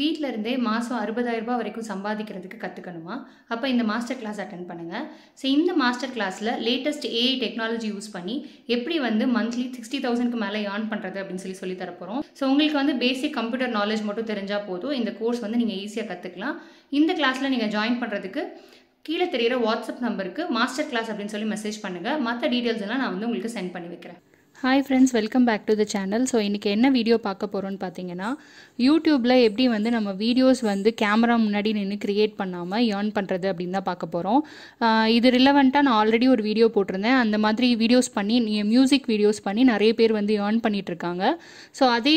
வீட்டில் இருந்தே மாதம் அறுபதாயிரரூபா வரைக்கும் சம்பாதிக்கிறதுக்கு கற்றுக்கணுமா அப்போ இந்த மாஸ்டர் கிளாஸ் அட்டன் பண்ணுங்கள் ஸோ இந்த மாஸ்டர் கிளாஸில் லேட்டஸ்ட் ஏஐ டெக்னாலஜி யூஸ் பண்ணி எப்படி வந்து மந்த்லி சிக்ஸ்டி தௌசண்ட்க்கு மேலே ஏர்ன் பண்ணுறது அப்படின்னு சொல்லி சொல்லி தரப்போகிறோம் ஸோ உங்களுக்கு வந்து பேசிக் கம்ப்யூட்டர் நாலேஜ் மட்டும் தெரிஞ்சால் போதும் இந்த கோர்ஸ் வந்து நீங்கள் ஈஸியாக கற்றுக்கலாம் இந்த கிளாஸில் நீங்கள் ஜாயின் பண்ணுறதுக்கு கீழே தெரிகிற வாட்ஸ்அப் நம்பருக்கு மாஸ்டர் கிளாஸ் அப்படின்னு சொல்லி மெசேஜ் பண்ணுங்கள் மற்ற டீட்டெயில்ஸ் எல்லாம் நான் வந்து உங்களுக்கு சென்ட் பண்ணி வைக்கிறேன் hi friends welcome back to the channel so இன்றைக்கி என்ன வீடியோ பார்க்க போகிறோன்னு பார்த்தீங்கன்னா யூடியூப்பில் எப்படி வந்து நம்ம வீடியோஸ் வந்து கேமரா முன்னாடி நின்று க்ரியேட் பண்ணாமல் ஏர்ன் பண்ணுறது அப்படின்னு தான் பார்க்க போகிறோம் இது ரிலவெண்ட்டாக நான் ஆல்ரெடி ஒரு வீடியோ போட்டிருந்தேன் அந்த மாதிரி வீடியோஸ் பண்ணி நீங்கள் மியூசிக் வீடியோஸ் பண்ணி நிறைய பேர் வந்து ஏர்ன் பண்ணிகிட்ருக்காங்க ஸோ அதே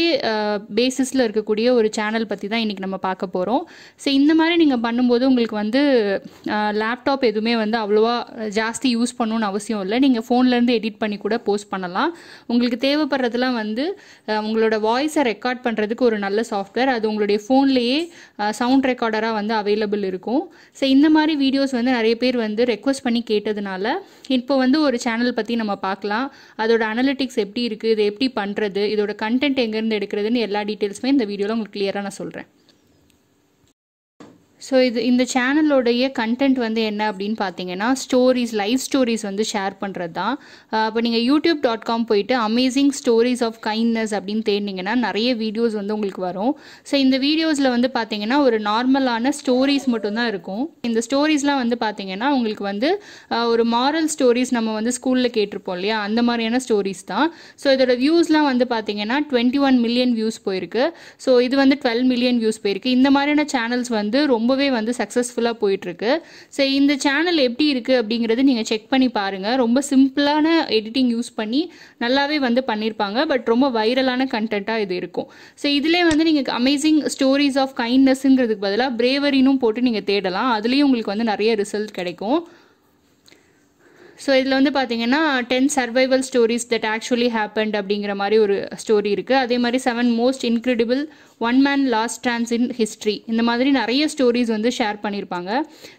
பேசிஸில் இருக்கக்கூடிய ஒரு சேனல் பற்றி தான் இன்றைக்கி நம்ம பார்க்க போகிறோம் ஸோ இந்த மாதிரி நீங்கள் பண்ணும்போது உங்களுக்கு வந்து லேப்டாப் எதுவுமே வந்து அவ்வளோவா ஜாஸ்தி யூஸ் பண்ணணுன்னு அவசியம் இல்லை நீங்கள் ஃபோன்லேருந்து எடிட் பண்ணி கூட போஸ்ட் பண்ணலாம் உங்களுக்கு தேவைப்படுறதுலாம் வந்து உங்களோட வாய்ஸை ரெக்கார்ட் பண்ணுறதுக்கு ஒரு நல்ல சாஃப்ட்வேர் அது உங்களுடைய ஃபோன்லேயே சவுண்ட் ரெக்கார்டராக வந்து அவைலபிள் இருக்கும் ஸோ இந்த மாதிரி வீடியோஸ் வந்து நிறைய பேர் வந்து ரெக்வஸ்ட் பண்ணி கேட்டதுனால இப்போ வந்து ஒரு சேனல் பற்றி நம்ம பார்க்கலாம் அதோட அனலிட்டிக்ஸ் எப்படி இருக்குது இது எப்படி பண்ணுறது இதோட கண்டென்ட் எங்கேருந்து எடுக்கிறதுன்னு எல்லா டீட்டெயில்ஸுமே இந்த வீடியோவில் உங்களுக்கு கிளியராக நான் சொல்கிறேன் ஸோ இது இந்த சேனலோடைய கண்டென்ட் வந்து என்ன அப்படின்னு பார்த்தீங்கன்னா ஸ்டோரிஸ் லைவ் ஸ்டோரிஸ் வந்து ஷேர் பண்ணுறது தான் இப்போ நீங்கள் யூடியூப் டாட் காம் போயிட்டு அமேசிங் ஸ்டோரிஸ் ஆஃப் கைண்ட்னஸ் அப்படின்னு தேடினீங்கன்னா நிறைய வீடியோஸ் வந்து உங்களுக்கு வரும் ஸோ இந்த வீடியோஸில் வந்து பார்த்தீங்கன்னா ஒரு நார்மலான ஸ்டோரிஸ் மட்டும்தான் இருக்கும் இந்த ஸ்டோரிஸ்லாம் வந்து பார்த்தீங்கன்னா உங்களுக்கு வந்து ஒரு மாரல் ஸ்டோரிஸ் நம்ம வந்து ஸ்கூலில் கேட்டிருப்போம் இல்லையா அந்த மாதிரியான ஸ்டோரிஸ் தான் ஸோ இதோட வியூஸ்லாம் வந்து பார்த்தீங்கன்னா டுவெண்ட்டி ஒன் மில்லியன் வியூஸ் போயிருக்கு ஸோ இது வந்து டுவெல் மில்லியன் வியூஸ் போயிருக்கு இந்த மாதிரியான சேனல்ஸ் வந்து ரொம்ப ரொம்பவே வந்து சக்ஸஸ்ஃபுல்லாக போயிட்டுருக்கு ஸோ இந்த சேனல் எப்படி இருக்குது அப்படிங்கிறது நீங்கள் செக் பண்ணி பாருங்கள் ரொம்ப சிம்பிளான எடிட்டிங் யூஸ் பண்ணி நல்லாவே வந்து பண்ணியிருப்பாங்க பட் ரொம்ப வைரலான கண்டென்ட்டாக இது இருக்கும் ஸோ இதிலே வந்து நீங்கள் அமேசிங் ஸ்டோரிஸ் ஆஃப் கைண்ட்னஸ்ங்கிறதுக்கு பதிலாக பிரேவரினும் போட்டு நீங்கள் தேடலாம் அதுலேயும் உங்களுக்கு வந்து நிறைய ரிசல்ட் கிடைக்கும் ஸோ இதில் வந்து பார்த்தீங்கன்னா ten survival stories that actually happened அப்படிங்கிற மாதிரி ஒரு ஸ்டோரி இருக்குது அதே மாதிரி seven most incredible one man lost trans in history இந்த மாதிரி நிறைய ஸ்டோரிஸ் வந்து ஷேர் பண்ணியிருப்பாங்க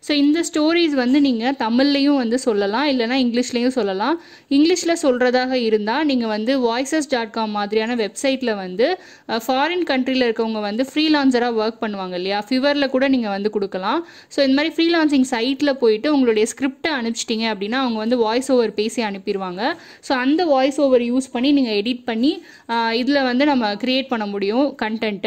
ஸோ இந்த ஸ்டோரிஸ் வந்து நீங்கள் தமிழ்லையும் வந்து சொல்லலாம் இல்லைனா இங்கிலீஷ்லேயும் சொல்லலாம் இங்கிலீஷில் சொல்கிறதாக இருந்தால் நீங்கள் வந்து வாய்ஸஸ் டாட் காம் மாதிரியான வெப்சைட்டில் வந்து ஃபாரின் கண்ட்ரியில் இருக்கவங்க வந்து ஃப்ரீலான்சராக ஒர்க் பண்ணுவாங்க இல்லையா ஃபிவரில் கூட நீங்கள் வந்து கொடுக்கலாம் ஸோ இந்த மாதிரி ஃப்ரீலான்சிங் சைட்டில் போயிட்டு உங்களுடைய ஸ்கிரிப்டை அனுப்பிச்சிட்டிங்க அப்படின்னா அவங்க வந்து வாய்ஸ் ஓவர் பேசி அனுப்பிடுவாங்க ஸோ அந்த வாய்ஸ் ஓவர் யூஸ் பண்ணி நீங்கள் எடிட் பண்ணி இதில் வந்து நம்ம க்ரியேட் பண்ண முடியும் கண்டென்ட்டு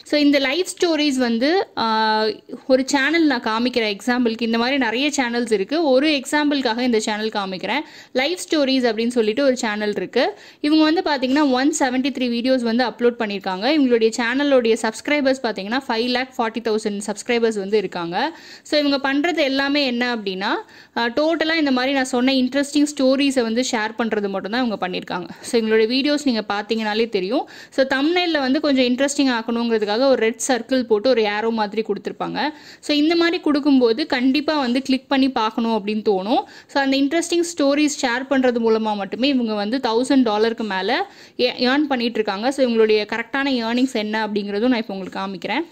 ஸோ இந்த லைஃப் ஸ்டோரிஸ் வந்து ஒரு சேனல் நான் காமிக்கிறேன் எக்ஸாம்பிளுக்கு இந்த மாதிரி நிறைய சேனல்ஸ் இருக்குது ஒரு எக்ஸாம்பிளுக்காக இந்த சேனல் காமிக்கிறேன் லைஃப் ஸ்டோரிஸ் அப்படின்னு சொல்லிட்டு ஒரு சேனல் இருக்குது இவங்க வந்து பார்த்தீங்கன்னா ஒன் செவன்ட்டி த்ரீ வீடியோஸ் வந்து அப்லோட் பண்ணியிருக்காங்க இவங்களுடைய சேனலோடைய சப்ஸ்கிரைபர்ஸ் பார்த்தீங்கன்னா five lakh forty thousand subscribers வந்து இருக்காங்க ஸோ இவங்க பண்ணுறது எல்லாமே என்ன அப்படின்னா டோட்டலாக இந்த மாதிரி நான் சொன்ன இன்ட்ரெஸ்டிங் ஸ்டோரிஸை வந்து ஷேர் பண்ணுறது மட்டும்தான் இவங்க பண்ணியிருக்காங்க ஸோ எங்களுடைய வீடியோஸ் நீங்கள் பார்த்தீங்கனாலே தெரியும் ஸோ தமிழ்நெல்லில் வந்து கொஞ்சம் இன்ட்ரெஸ்டிங் ஆக்கணுங்கிறதுக்காக அதுக்காக ஒரு ரெட் சர்க்கிள் போட்டு ஒரு ஏரோ மாதிரி கொடுத்துருப்பாங்க ஸோ இந்த மாதிரி கொடுக்கும்போது கண்டிப்பாக வந்து கிளிக் பண்ணி பார்க்கணும் அப்படின்னு தோணும் ஸோ அந்த இன்ட்ரெஸ்டிங் ஸ்டோரிஸ் ஷேர் பண்ணுறது மூலமாக மட்டுமே இவங்க வந்து தௌசண்ட் டாலருக்கு மேலே ஏர்ன் பண்ணிகிட்ருக்காங்க ஸோ இவங்களுடைய கரெக்டான ஏர்னிங்ஸ் என்ன அப்படிங்கிறதும் நான் இப்போ உங்களுக்கு காமிக்கிறேன்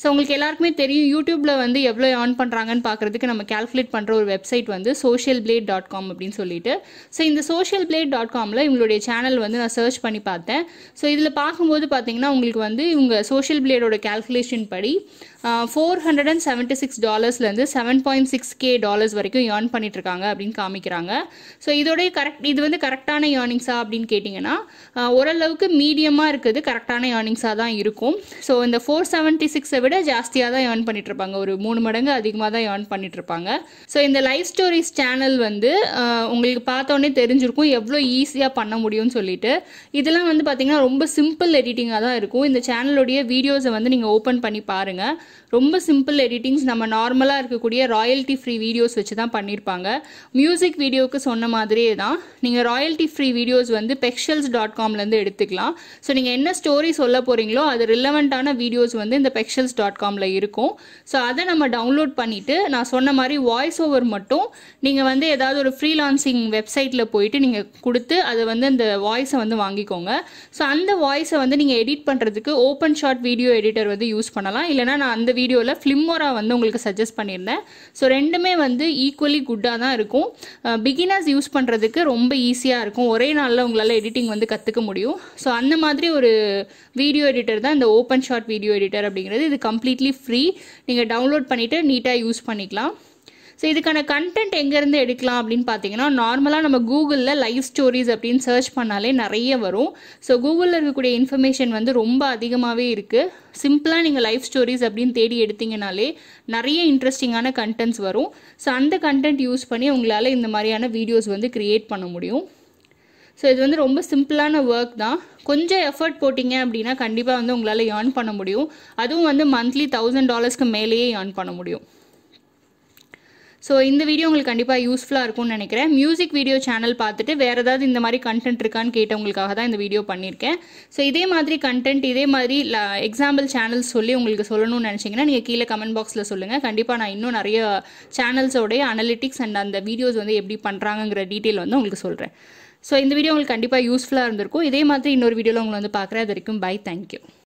ஸோ உங்களுக்கு எல்லாருக்குமே தெரியும் யூடியூப்பில் வந்து எவ்வளோ ஏர்ன் பண்ணுறாங்கன்னு பார்க்குறதுக்கு நம்ம கேல்குலேட் பண்ணுற ஒரு வெப்சைட் வந்து சோஷியல் பிளேட் டாட் காம் அப்படின்னு சொல்லிட்டு ஸோ இந்த சோஷியல் பிளேட் டாட் காமில் இவங்களுடைய சேனல் வந்து நான் சர்ச் பண்ணி பார்த்தேன் ஸோ இதில் பார்க்கும்போது பார்த்தீங்கன்னா உங்களுக்கு வந்து இவங்க சோஷியல் பிளேடோட கேல்குலேஷன் படி four hundred and seventy six டாலர்ஸ்லேருந்து seven point six K dollars வரைக்கும் ஏர்ன் பண்ணிட்டுருக்காங்க அப்படின்னு காமிக்கிறாங்க ஸோ இதோடைய கரெக்ட் இது வந்து கரெக்டான ஏர்னிங்ஸா அப்படின்னு கேட்டிங்கன்னா ஓரளவுக்கு மீடியமாக இருக்குது கரெக்டான ஏர்னிங்ஸாக தான் இருக்கும் ஸோ இந்த ஃபோர் செவன்ட்டி சிக்ஸை விட ஜாஸ்தியாக தான் ஏர்ன் பண்ணிட்டுருப்பாங்க ஒரு மூணு மடங்கு அதிகமாக தான் ஏர்ன் பண்ணிட்டுருப்பாங்க ஸோ இந்த லைஃப் ஸ்டோரிஸ் சேனல் வந்து உங்களுக்கு பார்த்தோன்னே தெரிஞ்சிருக்கும் எவ்வளோ ஈஸியாக பண்ண முடியும்னு சொல்லிட்டு இதெல்லாம் வந்து பார்த்திங்கன்னா ரொம்ப சிம்பிள் எடிட்டிங்காக தான் இருக்கும் இந்த சேனலுடைய வீடியோஸை வந்து நீங்கள் ஓப்பன் பண்ணி பாருங்கள் ரொம்ப சிம்பிள் எடிட்டிங்ஸ் நம்ம நார்மலாக இருக்கக்கூடிய ராயல்ட்டி ஃப்ரீ வீடியோஸ் வச்சு தான் பண்ணியிருப்பாங்க மியூசிக் வீடியோவுக்கு சொன்ன மாதிரியே தான் நீங்கள் ராயல்ட்டி ஃப்ரீ வீடியோஸ் வந்து பெக்ஷல்ஸ் டாட் காம்லேருந்து எடுத்துக்கலாம் ஸோ நீங்கள் என்ன ஸ்டோரி சொல்ல போகிறீங்களோ அது ரிலவெண்ட்டான வீடியோஸ் வந்து இந்த பெக்ஷல்ஸ் டாட் காமில் இருக்கும் ஸோ அதை நம்ம டவுன்லோட் பண்ணிவிட்டு நான் சொன்ன மாதிரி வாய்ஸ் ஓவர் மட்டும் நீங்கள் வந்து ஏதாவது ஒரு ஃப்ரீலான்சிங் வெப்சைட்டில் போயிட்டு நீங்கள் கொடுத்து அதை வந்து அந்த வாய்ஸை வந்து வாங்கிக்கோங்க ஸோ அந்த வாய்ஸை வந்து நீங்கள் எடிட் பண்ணுறதுக்கு ஓப்பன் ஷார்ட் வீடியோ எடிட்டர் வந்து யூஸ் பண்ணலாம் இல்லைனா நான் அந்த வீடியோவில் ஃப்ளிம்மோரா வந்து உங்களுக்கு சஜஸ்ட் பண்ணியிருந்தேன் ஸோ ரெண்டுமே வந்து ஈக்குவலி குட்டாக தான் இருக்கும் பிகினர்ஸ் யூஸ் பண்ணுறதுக்கு ரொம்ப ஈஸியாக இருக்கும் ஒரே நாளில் உங்களால் எடிட்டிங் வந்து கற்றுக்க முடியும் ஸோ அந்த மாதிரி ஒரு வீடியோ எடிட்டர் தான் இந்த ஓப்பன் ஷார்ட் வீடியோ எடிட்டர் அப்படிங்கிறது இது கம்ப்ளீட்லி ஃப்ரீ நீங்கள் டவுன்லோட் பண்ணிவிட்டு நீட்டாக யூஸ் பண்ணிக்கலாம் ஸோ இதுக்கான கண்டென்ட் எங்கேருந்து எடுக்கலாம் அப்படின்னு பார்த்தீங்கன்னா நார்மலாக நம்ம கூகுளில் லைவ் ஸ்டோரிஸ் அப்படின்னு சர்ச் பண்ணாலே நிறைய வரும் ஸோ கூகுளில் இருக்கக்கூடிய இன்ஃபர்மேஷன் வந்து ரொம்ப அதிகமாகவே இருக்குது சிம்பிளாக நீங்கள் லைஃப் ஸ்டோரிஸ் அப்படின்னு தேடி எடுத்தீங்கனாலே நிறைய இன்ட்ரெஸ்டிங்கான கண்டென்ட்ஸ் வரும் ஸோ அந்த கண்டென்ட் யூஸ் பண்ணி உங்களால் இந்த மாதிரியான வீடியோஸ் வந்து க்ரியேட் பண்ண முடியும் ஸோ இது வந்து ரொம்ப சிம்பிளான ஒர்க் தான் கொஞ்சம் எஃபர்ட் போட்டிங்க அப்படின்னா கண்டிப்பாக வந்து உங்களால் ஏர்ன் பண்ண முடியும் அதுவும் வந்து மந்த்லி தௌசண்ட் டாலர்ஸ்க்கு மேலேயே ஏர்ன் பண்ண முடியும் ஸோ இந்த வீடியோ உங்களுக்கு கண்டிப்பாக யூஸ்ஃபுல்லாக இருக்கும்னு நினைக்கிறேன் மியூசிக் வீடியோ சேனல் பார்த்துட்டு வேறு ஏதாவது இந்த மாதிரி கண்டென்ட் இருக்கான்னு கேட்டவங்களுக்காக தான் இந்த வீடியோ பண்ணியிருக்கேன் ஸோ இதே மாதிரி கண்டென்ட் இதே மாதிரி எக்ஸாம்பிள் சேனல்ஸ் சொல்லி உங்களுக்கு சொல்லணும்னு நினச்சிங்கன்னா நீங்கள் கீழே கமெண்ட் பாக்ஸில் சொல்லுங்கள் கண்டிப்பாக நான் இன்னும் நிறைய சேனல்ஸோடைய அனலிட்டிக்ஸ் அண்ட் அந்த வீடியோஸ் வந்து எப்படி பண்ணுறாங்கங்கிற டீட்டெயில் வந்து உங்களுக்கு சொல்கிறேன் ஸோ இந்த வீடியோ உங்களுக்கு கண்டிப்பாக யூஸ்ஃபுல்லாக இருந்திருக்கும் இதே மாதிரி இன்னொரு வீடியோவில் உங்களை வந்து பார்க்குறேன் அது வரைக்கும் பை தேங்க்யூ